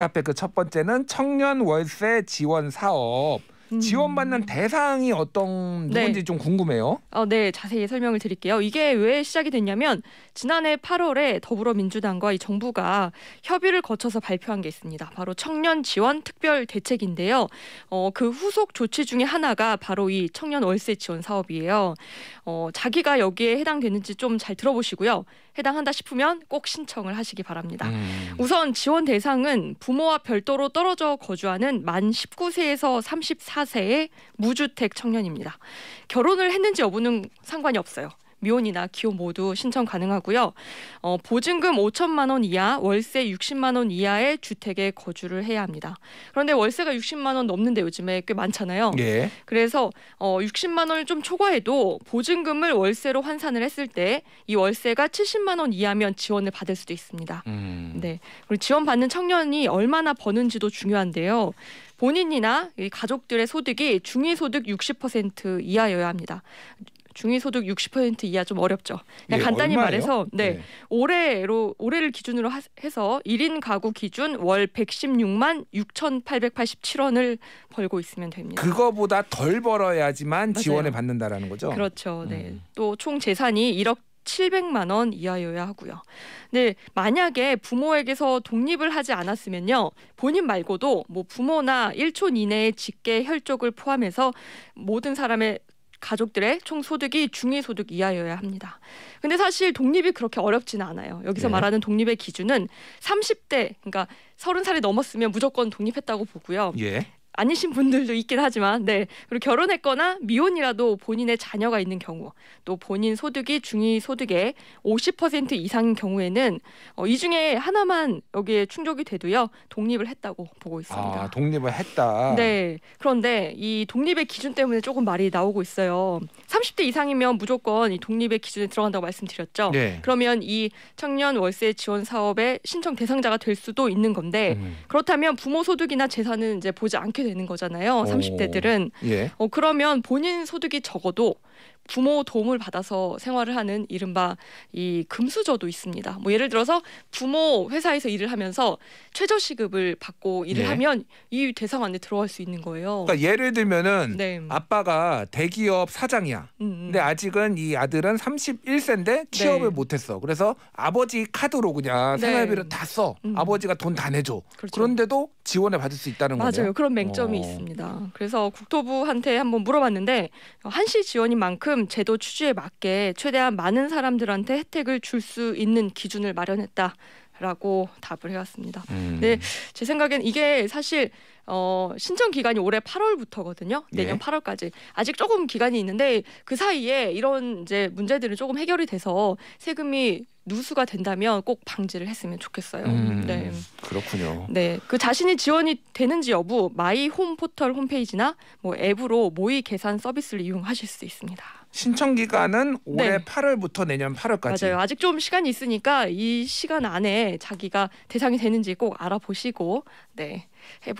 앞에 그 첫 번째는 청년 월세 지원 사업. 음. 지원받는 대상이 어떤 네. 누군지 좀 궁금해요. 어, 네, 자세히 설명을 드릴게요. 이게 왜 시작이 됐냐면 지난해 8월에 더불어민주당과 이 정부가 협의를 거쳐서 발표한 게 있습니다. 바로 청년 지원 특별 대책인데요. 어, 그 후속 조치 중에 하나가 바로 이 청년 월세 지원 사업이에요. 어, 자기가 여기에 해당되는지 좀 잘 들어보시고요. 해당한다 싶으면 꼭 신청을 하시기 바랍니다. 음. 우선 지원 대상은 부모와 별도로 떨어져 거주하는 만 19세에서 34 24세의 무주택 청년입니다. 결혼을 했는지 여부는 상관이 없어요. 미혼이나 기혼 모두 신청 가능하고요. 어, 보증금 5천만 원 이하, 월세 60만 원 이하의 주택에 거주를 해야 합니다. 그런데 월세가 60만 원 넘는데 요즘에 꽤 많잖아요. 예. 그래서 어, 60만 원을 좀 초과해도 보증금을 월세로 환산을 했을 때 이 월세가 70만 원 이하면 지원을 받을 수도 있습니다. 음. 네. 그리고 지원받는 청년이 얼마나 버는지도 중요한데요. 본인이나 가족들의 소득이 중위소득 60% 이하여야 합니다. 중위소득 60% 이하 좀 어렵죠. 그냥 예, 간단히 얼마예요? 말해서 네, 네, 올해로 올해를 기준으로 하, 해서 1인 가구 기준 월 116만 6,887원을 벌고 있으면 됩니다. 그거보다 덜 벌어야지만 맞아요. 지원을 받는다라는 거죠. 그렇죠. 네. 음. 또총 재산이 1억 700만 원 이하여야 하고요. 네, 만약에 부모에게서 독립을 하지 않았으면요. 본인 말고도 뭐 부모나 일촌 이내의 직계 혈족을 포함해서 모든 사람의 가족들의 총 소득이 중위 소득 이하여야 합니다. 근데 사실 독립이 그렇게 어렵지는 않아요. 여기서 네. 말하는 독립의 기준은 30대, 그러니까 30살이 넘었으면 무조건 독립했다고 보고요. 예. 아니신 분들도 있긴 하지만 네 그리고 결혼했거나 미혼이라도 본인의 자녀가 있는 경우 또 본인 소득이 중위 소득의 50% 이상인 경우에는 어, 이 중에 하나만 여기에 충족이 돼도요 독립을 했다고 보고 있습니다. 아, 독립을 했다. 네 그런데 이 독립의 기준 때문에 조금 말이 나오고 있어요. 30대 이상이면 무조건 이 독립의 기준에 들어간다고 말씀드렸죠. 네. 그러면 이 청년 월세 지원 사업의 신청 대상자가 될 수도 있는 건데 음. 그렇다면 부모 소득이나 재산은 이제 보지 않게 되는 거잖아요. 30대들은. 어. 예. 어, 그러면 본인 소득이 적어도 부모 도움을 받아서 생활을 하는 이른바 이 금수저도 있습니다. 뭐 예를 들어서 부모 회사에서 일을 하면서 최저 시급을 받고 일을 예. 하면 이 대상 안에 들어갈 수 있는 거예요. 그러니까 예를 들면은 네. 아빠가 대기업 사장이야. 음. 음. 근데 아직은 이 아들은 31세인데 취업을 네. 못했어. 그래서 아버지 카드로 그냥 네. 생활비를 네. 다 써. 음. 아버지가 돈 다 내줘. 그렇죠. 그런데도 지원을 받을 수 있다는 거죠. 맞아요. 그런 맹점이 오. 어. 있습니다. 그래서 국토부한테 한번 물어봤는데 어, 한시 지원인 만큼 제도 취지에 맞게 최대한 많은 사람들한테 혜택을 줄 수 있는 기준을 마련했다. 라고 답을 해왔습니다. 음. 근제 네, 생각엔 이게 사실 어, 신청 기간이 올해 8월부터거든요. 내년 예. 8월까지 아직 조금 기간이 있는데 그 사이에 이런 이제 문제들이 조금 해결이 돼서 세금이 누수가 된다면 꼭 방지를 했으면 좋겠어요. 음, 네. 그렇군요. 네. 그 자신이 지원이 되는지 여부 마이홈 포털 홈페이지나 뭐 앱으로 모의 계산 서비스를 이용하실 수 있습니다. 신청 기간은 올해 네. 8월부터 내년 8월까지. 맞아요. 아직 좀 시간이 있으니까 이 시간 안에 자기가 대상이 되는지 꼭 알아보시고 네. 해보